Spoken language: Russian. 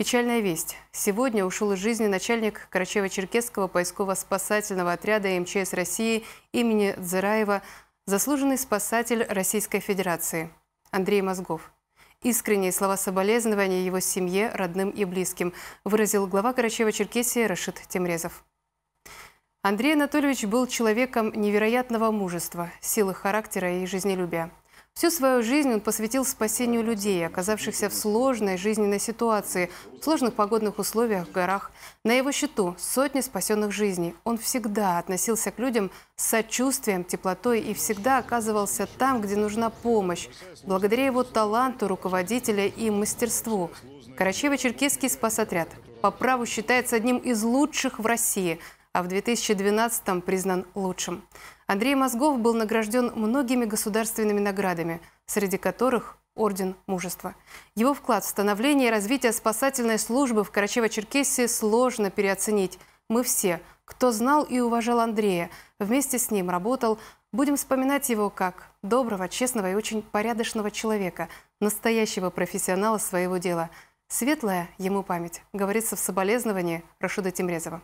Печальная весть. Сегодня ушел из жизни начальник Карачево-Черкесского поисково-спасательного отряда МЧС России имени Дзыраева, заслуженный спасатель Российской Федерации Андрей Мозгов. Искренние слова соболезнования его семье, родным и близким выразил глава Карачева-Черкесии Рашид Темрезов. Андрей Анатольевич был человеком невероятного мужества, силы характера и жизнелюбия. Всю свою жизнь он посвятил спасению людей, оказавшихся в сложной жизненной ситуации, в сложных погодных условиях в горах. На его счету сотни спасенных жизней. Он всегда относился к людям с сочувствием, теплотой и всегда оказывался там, где нужна помощь. Благодаря его таланту, руководителя и мастерству. Карачево-Черкесский спасотряд по праву считается одним из лучших в России – а в 2012-м признан лучшим. Андрей Мозгов был награжден многими государственными наградами, среди которых Орден Мужества. Его вклад в становление и развитие спасательной службы в Карачево-Черкесии сложно переоценить. Мы все, кто знал и уважал Андрея, вместе с ним работал, будем вспоминать его как доброго, честного и очень порядочного человека, настоящего профессионала своего дела. Светлая ему память, говорится в соболезновании Рашида Тимрезова.